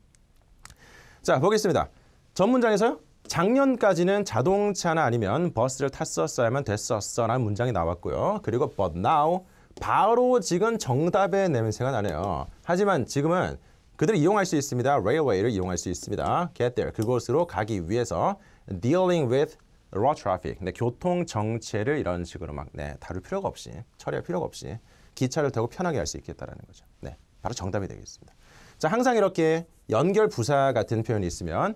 Speaker 1: 자, 보겠습니다. 전 문장에서요. 작년까지는 자동차나 아니면 버스를 탔었어야만 됐었어라는 문장이 나왔고요. 그리고 but now 바로 지금 정답의 냄새가 나네요. 하지만 지금은 그들을 이용할 수 있습니다. railway를 이용할 수 있습니다. get there 그곳으로 가기 위해서 dealing with raw traffic 네, 교통 정체를 이런 식으로 막 네, 다룰 필요가 없이 처리할 필요가 없이 기차를 타고 편하게 할 수 있겠다라는 거죠. 네, 바로 정답이 되겠습니다. 자, 항상 이렇게 연결 부사 같은 표현이 있으면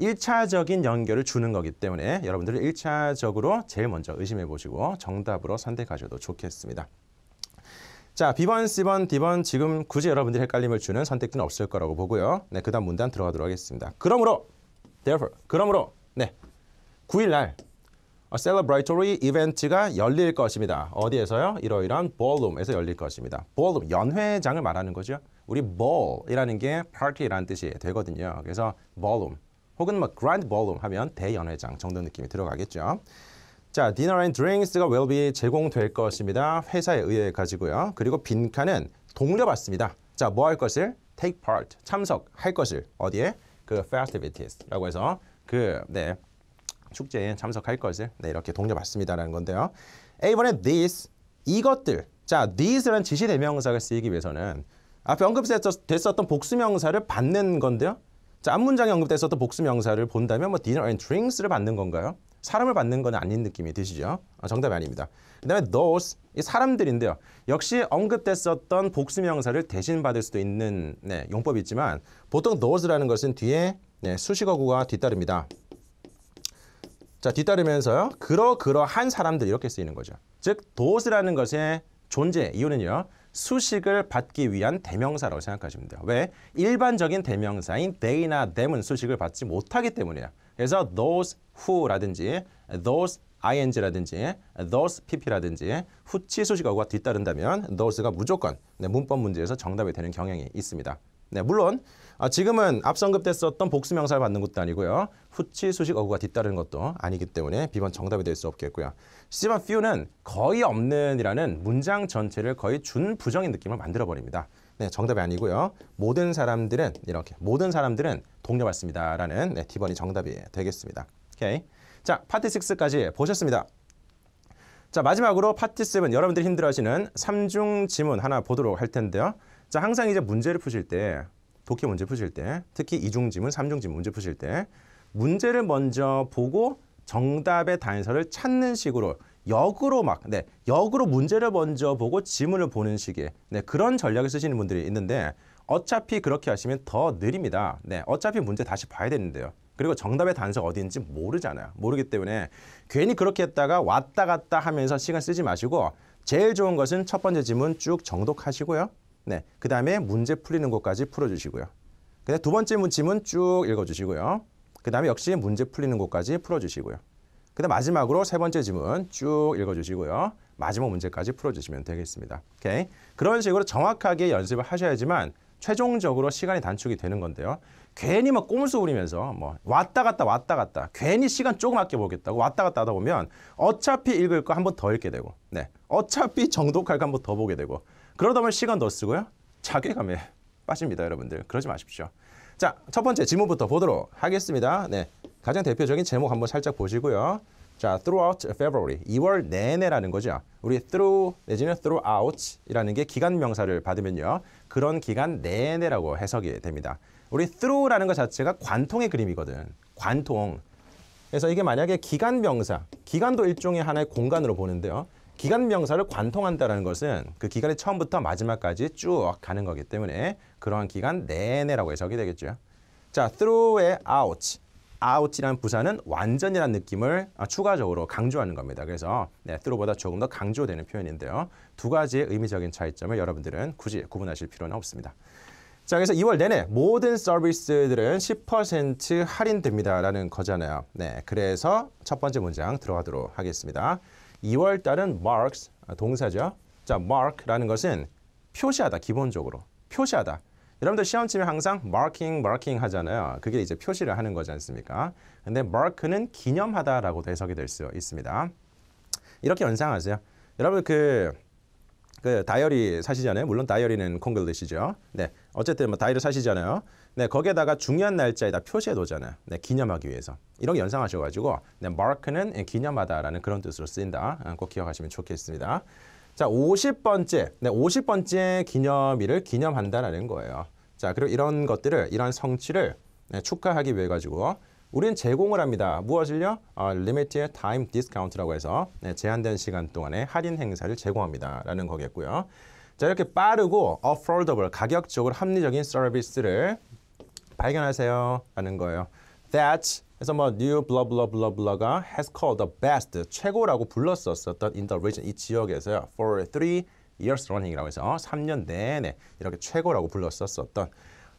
Speaker 1: 1차적인 연결을 주는 거기 때문에 여러분들은 1차적으로 제일 먼저 의심해 보시고 정답으로 선택하셔도 좋겠습니다. 자, B번, C번, D번 지금 굳이 여러분들이 헷갈림을 주는 선택지는 없을 거라고 보고요. 네, 그 다음 문단 들어가도록 하겠습니다. 그러므로, therefore, 그러므로, 네, 9일날 A celebratory event가 열릴 것입니다. 어디에서요? 이러이러한 ballroom에서 열릴 것입니다. ballroom, 연회장을 말하는 거죠. 우리 ball이라는 게 party라는 뜻이 되거든요. 그래서 ballroom 혹은 뭐 grand ballroom 하면 대연회장 정도 느낌이 들어가겠죠. 자, dinner and drinks가 will be 제공될 것입니다. 회사에 의해 가지고요. 그리고 빈칸은 동료받습니다 자, 뭐 할 것을? take part, 참석할 것을 어디에? 그 festivities라고 해서 그 네. 축제에 참석할 것을 네, 이렇게 동료받습니다라는 건데요. A번에 this 이것들 자 these라는 지시 대명사가 쓰이기 위해서는 앞에 언급됐었던 복수명사를 받는 건데요. 자 앞문장에 언급됐었던 복수명사를 본다면 뭐 dinner and drinks를 받는 건가요? 사람을 받는 건 아닌 느낌이 드시죠? 어, 정답이 아닙니다. 그 다음에 those, 이 사람들인데요. 역시 언급됐었던 복수명사를 대신 받을 수도 있는 네, 용법이 있지만 보통 those라는 것은 뒤에 네, 수식어구가 뒤따릅니다. 자, 뒤따르면서요. 그러그러한 사람들 이렇게 쓰이는 거죠. 즉, those라는 것의 존재, 이유는요. 수식을 받기 위한 대명사라고 생각하시면 돼요. 왜? 일반적인 대명사인 they나 them은 수식을 받지 못하기 때문이야. 그래서 those who라든지 those ing라든지 those pp라든지 후치 수식어가 뒤따른다면 those가 무조건 네, 문법 문제에서 정답이 되는 경향이 있습니다. 네, 물론 아, 지금은 앞선급됐었던 복수명사를 받는 것도 아니고요. 후치 수식 어구가 뒤따르는 것도 아니기 때문에 비번 정답이 될 수 없겠고요. 하지만 few는 거의 없는이라는 문장 전체를 거의 준부정인 느낌을 만들어버립니다. 네, 정답이 아니고요. 모든 사람들은 이렇게 모든 사람들은 동료 맞습니다라는 네, T번이 정답이 되겠습니다. 오케이. 자, 파트 6까지 보셨습니다. 자, 마지막으로 파트 7 여러분들이 힘들어하시는 삼중 지문 하나 보도록 할 텐데요. 자, 항상 이제 문제를 푸실 때 독해 문제 푸실 때 특히 이중 지문, 삼중 지문 문제 푸실 때 문제를 먼저 보고 정답의 단서를 찾는 식으로 역으로 막, 네, 역으로 문제를 먼저 보고 지문을 보는 식의 네, 그런 전략을 쓰시는 분들이 있는데 어차피 그렇게 하시면 더 느립니다. 네, 어차피 문제 다시 봐야 되는데요. 그리고 정답의 단서가 어디인지 모르잖아요. 모르기 때문에 괜히 그렇게 했다가 왔다 갔다 하면서 시간 쓰지 마시고 제일 좋은 것은 첫 번째 지문쭉 정독하시고요. 네, 그 다음에 문제 풀리는 곳까지 풀어주시고요. 그다음 두 번째 문침은 쭉 읽어주시고요. 그 다음에 역시 문제 풀리는 곳까지 풀어주시고요. 그 다음 마지막으로 세 번째 지문쭉 읽어주시고요. 마지막 문제까지 풀어주시면 되겠습니다. 오케이. 그런 식으로 정확하게 연습을 하셔야지만 최종적으로 시간이 단축이 되는 건데요. 괜히 막 꼼수 부리면서 뭐 왔다 갔다 왔다 갔다 괜히 시간 조금 아껴 보겠다고 왔다 갔다 하다 보면 어차피 읽을 거 한 번 더 읽게 되고 네 어차피 정독할 거 한 번 더 보게 되고 그러다 보면 시간 더 쓰고요 자괴감에 빠집니다 여러분들 그러지 마십시오 자첫 번째 지문부터 보도록 하겠습니다 네 가장 대표적인 제목 한번 살짝 보시고요 자, throughout February, 2월 내내라는 거죠. 우리 through 내지는 throughout이라는 게 기간 명사를 받으면요. 그런 기간 내내라고 해석이 됩니다. 우리 through라는 것 자체가 관통의 그림이거든. 관통. 그래서 이게 만약에 기간 명사, 기간도 일종의 하나의 공간으로 보는데요. 기간 명사를 관통한다는 것은 그 기간의 처음부터 마지막까지 쭉 가는 거기 때문에 그러한 기간 내내라고 해석이 되겠죠. 자, through의 out. 아웃이라는 부사는 완전이라는 느낌을 아, 추가적으로 강조하는 겁니다. 그래서 네, through보다 조금 더 강조되는 표현인데요. 두 가지의 의미적인 차이점을 여러분들은 굳이 구분하실 필요는 없습니다. 자, 그래서 2월 내내 모든 서비스들은 10% 할인됩니다라는 거잖아요. 네, 그래서 첫 번째 문장 들어가도록 하겠습니다. 2월 달은 marks 아, 동사죠. 자, mark라는 것은 표시하다 기본적으로 표시하다. 여러분들 시험 치면 항상 marking, marking 하잖아요. 그게 이제 표시를 하는 거지 않습니까? 근데 mark는 기념하다라고 해석이 될 수 있습니다. 이렇게 연상하세요. 여러분 그, 그 다이어리 사시잖아요. 물론 다이어리는 콩글리시죠. 네, 어쨌든 뭐 다이어리 사시잖아요. 네, 거기에다가 중요한 날짜에다 표시해 놓잖아요. 네, 기념하기 위해서. 이런 게 연상하셔가지고 네, mark는 기념하다라는 그런 뜻으로 쓰인다. 어, 꼭 기억하시면 좋겠습니다. 자, 오십 번째 네, 오십 번째 기념일을 기념한다라는 거예요. 자, 그리고 이런 것들을 이런 성취를 네, 축하하기 위해 가지고 우린 제공을 합니다. 무엇을요? 어, limited time discount라고 해서 네, 제한된 시간 동안에 할인 행사를 제공합니다라는 거겠고요. 자, 이렇게 빠르고 affordable 가격적으로 합리적인 서비스를 발견하세요라는 거예요. That 그래서 뭐 new blah blah blah blah가 has called the best 최고라고 불렀었었던 in the region 이 지역에서요 for three years running이라고 해서 3년 내내 이렇게 최고라고 불렀었었던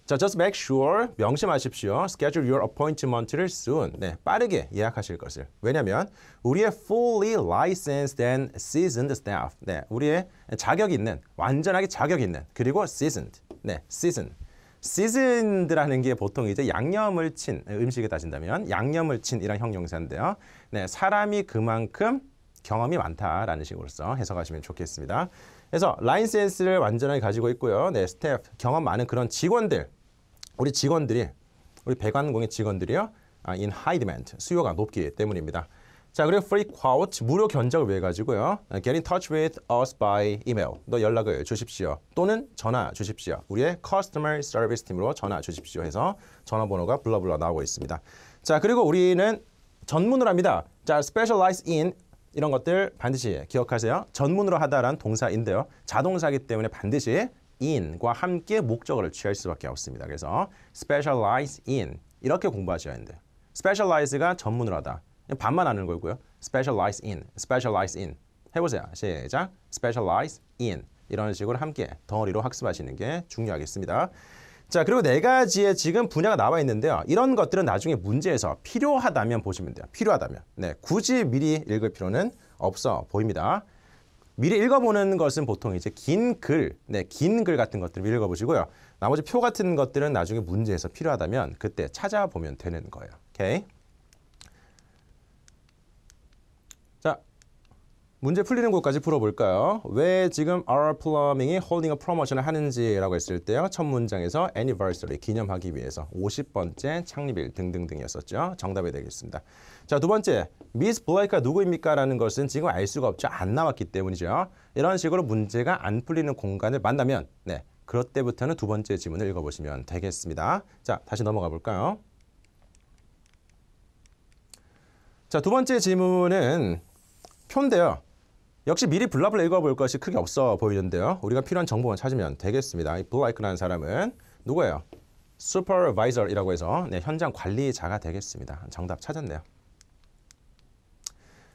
Speaker 1: 자, just make sure 명심하십시오. Schedule your appointment를 soon. 네, 빠르게 예약하실 것을. 왜냐면 우리의 fully licensed and seasoned staff. 네, 우리의 자격 있는 완전하게 자격 있는 그리고 seasoned. 네, season. seasoned라는 게 보통 이제 양념을 친 음식에 따진다면 양념을 친 이런 형용사인데요. 네, 사람이 그만큼 경험이 많다라는 식으로 해석하시면 좋겠습니다. 그래서 라인 센스를 완전하게 가지고 있고요. 네, 스태 경험 많은 그런 직원들, 우리 직원들이 우리 배관공의 직원들이요. 아, in high demand, 수요가 높기 때문입니다. 자, 그리고 free quote, 무료 견적을 위해 가지고요. 아, get in touch with us by email. 너 연락을 주십시오. 또는 전화 주십시오. 우리의 customer service 팀으로 전화 주십시오 해서 전화번호가 블러블러 나오고 있습니다. 자, 그리고 우리는 전문을 합니다. 자, specialize in 이런 것들 반드시 기억하세요. 전문으로 하다란 동사인데요. 자동사기 때문에 반드시 in과 함께 목적어를 취할 수밖에 없습니다. 그래서 specialize in 이렇게 공부하셔야 하는데 specialize가 전문으로 하다. 반만 아는 거고요. specialize in, specialize in 해보세요. 시작. specialize in 이런 식으로 함께 덩어리로 학습하시는 게 중요하겠습니다. 자 그리고 네 가지의 지금 분야가 나와 있는데요. 이런 것들은 나중에 문제에서 필요하다면 보시면 돼요. 필요하다면. 네, 굳이 미리 읽을 필요는 없어 보입니다. 미리 읽어보는 것은 보통 이제 긴 글, 네, 긴 글 같은 것들을 미리 읽어보시고요. 나머지 표 같은 것들은 나중에 문제에서 필요하다면 그때 찾아보면 되는 거예요. 오케이? 문제 풀리는 곳까지 풀어볼까요? 왜 지금 R Plumbing이 holding a promotion을 하는지라고 했을 때요. 첫 문장에서 anniversary, 기념하기 위해서 50번째 창립일 등등등이었었죠. 정답이 되겠습니다. 자, 두 번째, 미스 블레이크가 누구입니까? 라는 것은 지금 알 수가 없죠. 안 나왔기 때문이죠. 이런 식으로 문제가 안 풀리는 공간을 만나면 네, 그럴 때부터는 두 번째 지문을 읽어보시면 되겠습니다. 자, 다시 넘어가 볼까요? 자, 두 번째 지문은 표인데요. 역시 미리 블랍을 읽어볼 것이 크게 없어 보이는데요. 우리가 필요한 정보만 찾으면 되겠습니다. 이 블라이크라는 사람은 누구예요? 슈퍼 p 이저라고 해서 네, 현장 관리자가 되겠습니다. 정답 찾았네요.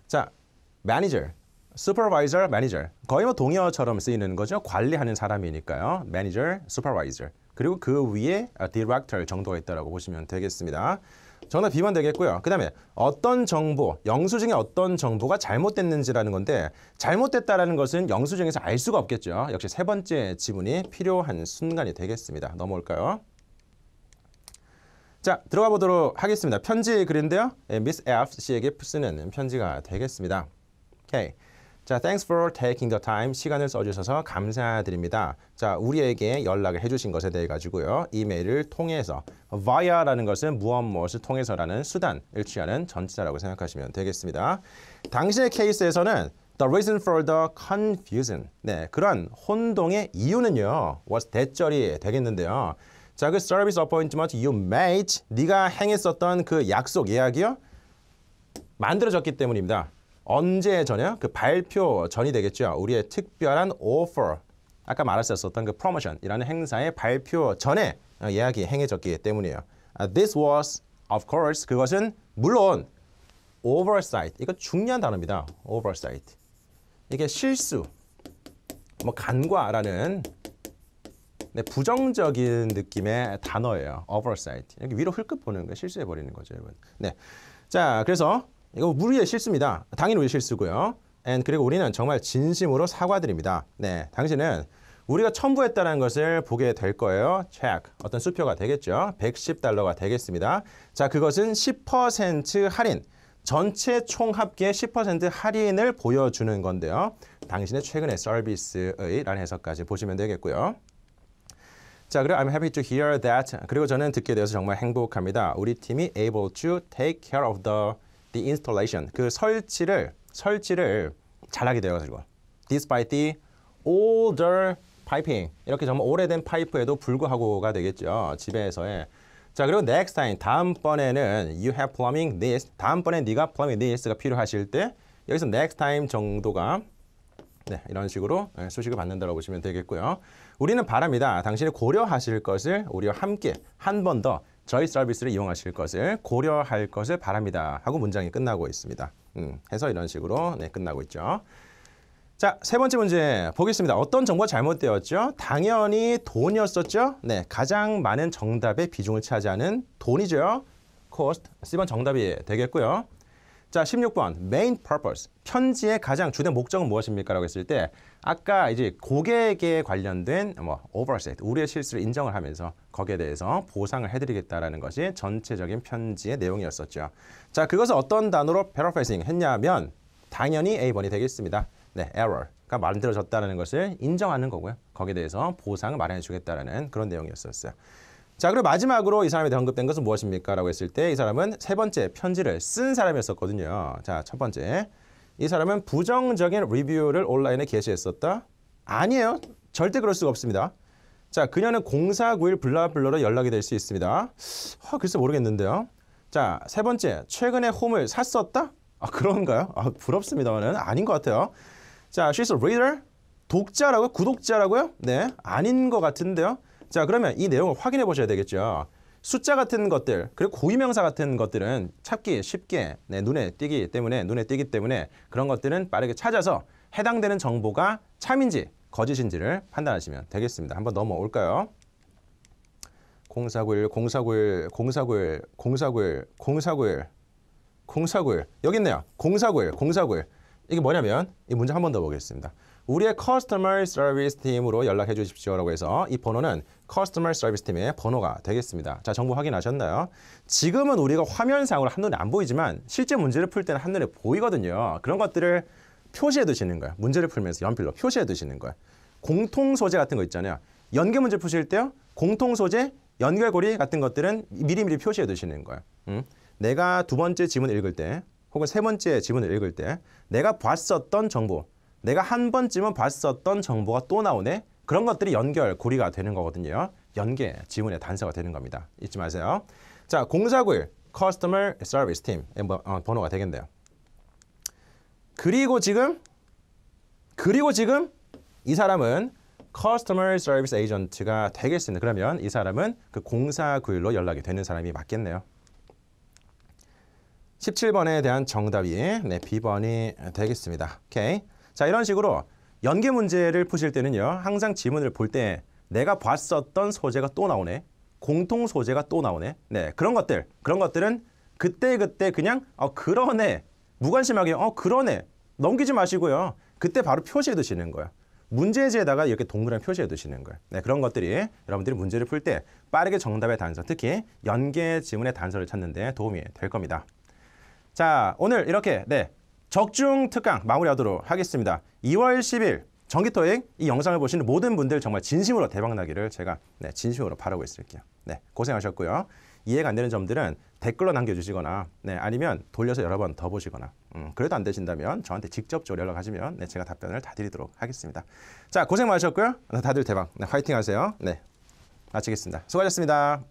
Speaker 1: 자, m 니 n 슈퍼 e 이저 u 니 e 거의 뭐 동의어처럼 쓰이는 거죠. 관리하는 사람이니까요. 매니저, 슈퍼 e 이저 그리고 그 위에 디렉터 아, 정도가 있다고 보시면 되겠습니다. 전화 비만 되겠고요. 그다음에 어떤 정보, 영수증에 어떤 정보가 잘못됐는지라는 건데 잘못됐다라는 것은 영수증에서 알 수가 없겠죠. 역시 세 번째 지문이 필요한 순간이 되겠습니다. 넘어올까요? 자, 들어가 보도록 하겠습니다. 편지 글인데요. 예, 미스 F 씨에게 쓰는 편지가 되겠습니다. 오케이. 자, thanks for taking the time 시간을 써주셔서 감사드립니다. 자, 우리에게 연락을 해주신 것에 대해 가지고요, 이메일을 통해서 via라는 것은 무엇 무엇을 통해서라는 수단을 취하는 전치자라고 생각하시면 되겠습니다. 당신의 케이스에서는 The reason for the confusion. 네, 그런 혼동의 이유는요, was 대절이 되겠는데요. 자, 그 service appointment you made, 네가 행했었던 그 약속 예약이요, 만들어졌기 때문입니다. 언제 전이요? 그 발표 전이 되겠죠. 우리의 특별한 offer, 아까 말했었던 그 promotion이라는 행사의 발표 전에 어, 예약이 행해졌기 때문이에요. 아, this was, of course, 그것은 물론 oversight, 이거 중요한 단어입니다. oversight. 이게 실수, 뭐 간과라는 네, 부정적인 느낌의 단어예요. oversight. 여기 위로 흘끗 보는 거 실수해 버리는 거죠, 여러분. 네. 자, 그래서 이거 우리의 실수입니다. 당연히 우리 실수고요. And 그리고 우리는 정말 진심으로 사과드립니다. 네, 당신은 우리가 첨부했다는 것을 보게 될 거예요. check 어떤 수표가 되겠죠. 110달러가 되겠습니다. 자, 그것은 10% 할인. 전체 총합계 10% 할인을 보여주는 건데요. 당신의 최근의 서비스의 라는 해석까지 보시면 되겠고요. 자, 그리고 I'm happy to hear that. 그리고 저는 듣게 되어서 정말 행복합니다. 우리 팀이 able to take care of the the installation 그 설치를 설치를 잘하게 되어 가지고 despite the older piping 이렇게 정말 오래된 파이프에도 불구하고가 되겠죠 집에서의 자 그리고 next time 다음번에는 you have plumbing this 다음번에 네가 plumbing this가 필요하실 때 여기서 next time 정도가 네, 이런 식으로 수식을 예, 받는다고 보시면 되겠고요. 우리는 바랍니다. 당신이 고려하실 것을 우리와 함께 한번더 저희 서비스를 이용하실 것을 고려할 것을 바랍니다. 하고 문장이 끝나고 있습니다. 음, 해서 이런 식으로 네, 끝나고 있죠. 자, 세 번째 문제 보겠습니다. 어떤 정보가 잘못되었죠? 당연히 돈이었었죠? 네, 가장 많은 정답의 비중을 차지하는 돈이죠. cost. C번 정답이 되겠고요. 자, 16번 main purpose 편지의 가장 주된 목적은 무엇입니까라고 했을 때 아까 이제 고객에 관련된 뭐 oversight 우리의 실수를 인정을 하면서 거기에 대해서 보상을 해드리겠다라는 것이 전체적인 편지의 내용이었었죠. 자, 그것을 어떤 단어로 paraphrasing 했냐면 당연히 A 번이 되겠습니다. 네, error가 만들어졌다는 것을 인정하는 거고요. 거기에 대해서 보상을 마련해주겠다는 그런 내용이었었어요. 자, 그리고 마지막으로 이 사람에 대해 언급된 것은 무엇입니까? 라고 했을 때 이 사람은 세 번째 편지를 쓴 사람이었거든요. 자, 첫 번째. 이 사람은 부정적인 리뷰를 온라인에 게시했었다? 아니에요. 절대 그럴 수가 없습니다. 자, 그녀는 0491 블라블러로 연락이 될 수 있습니다. 아, 글쎄 모르겠는데요. 자, 세 번째. 최근에 홈을 샀었다? 아, 그런가요? 아, 부럽습니다만은 아닌 것 같아요. 자, she's a reader? 독자라고요? 구독자라고요? 네, 아닌 것 같은데요. 자 그러면 이 내용을 확인해 보셔야 되겠죠. 숫자 같은 것들 그리고 고유명사 같은 것들은 찾기 쉽게 네, 눈에 띄기 때문에 눈에 띄기 때문에 그런 것들은 빠르게 찾아서 해당되는 정보가 참인지 거짓인지를 판단하시면 되겠습니다. 한번 넘어올까요? 0491, 0491, 0491, 0491, 0491, 0491 여기 있네요. 0491, 0491 이게 뭐냐면 이 문제 한번 더 보겠습니다. 우리의 Customer Service 팀으로 연락해 주십시오라고 해서 이 번호는 Customer Service 팀의 번호가 되겠습니다. 자, 정보 확인하셨나요? 지금은 우리가 화면상으로 한눈에 안 보이지만 실제 문제를 풀 때는 한눈에 보이거든요. 그런 것들을 표시해 두시는 거예요. 문제를 풀면서 연필로 표시해 두시는 거예요. 공통 소재 같은 거 있잖아요. 연계 문제 푸실 때요. 공통 소재, 연결고리 같은 것들은 미리미리 표시해 두시는 거예요. 음? 내가 두 번째 지문 읽을 때 혹은 세 번째 지문을 읽을 때 내가 봤었던 정보 내가 한 번쯤은 봤었던 정보가 또 나오네. 그런 것들이 연결 고리가 되는 거거든요. 연계 지문의 단서가 되는 겁니다. 잊지 마세요. 자, 0491 Customer Service Team 예, 뭐, 어, 번호가 되겠네요. 그리고 지금 그리고 지금 이 사람은 Customer Service Agent가 되겠습니다. 그러면 이 사람은 그 0491로 연락이 되는 사람이 맞겠네요. 17번에 대한 정답이 네, B번이 되겠습니다. 오케이. 자, 이런 식으로 연계 문제를 푸실 때는요. 항상 지문을 볼 때 내가 봤었던 소재가 또 나오네. 공통 소재가 또 나오네. 네, 그런 것들. 그런 것들은 그때그때 그냥어 그러네. 무관심하게 어 그러네. 넘기지 마시고요. 그때 바로 표시해 두시는 거예요. 문제지에다가 이렇게 동그란 표시해 두시는 거예요. 네, 그런 것들이 여러분들이 문제를 풀 때 빠르게 정답의 단서, 특히 연계 지문의 단서를 찾는 데 도움이 될 겁니다. 자, 오늘 이렇게 네 적중 특강 마무리하도록 하겠습니다. 2월 10일 정기토익 이 영상을 보시는 모든 분들 정말 진심으로 대박나기를 제가 네, 진심으로 바라고 있을게요. 네, 고생하셨고요. 이해가 안 되는 점들은 댓글로 남겨주시거나 네, 아니면 돌려서 여러 번 더 보시거나 음, 그래도 안 되신다면 저한테 직접적으로 연락하시면 네, 제가 답변을 다 드리도록 하겠습니다. 자 고생 많으셨고요. 네, 다들 대박 네, 화이팅 하세요. 네, 마치겠습니다. 수고하셨습니다.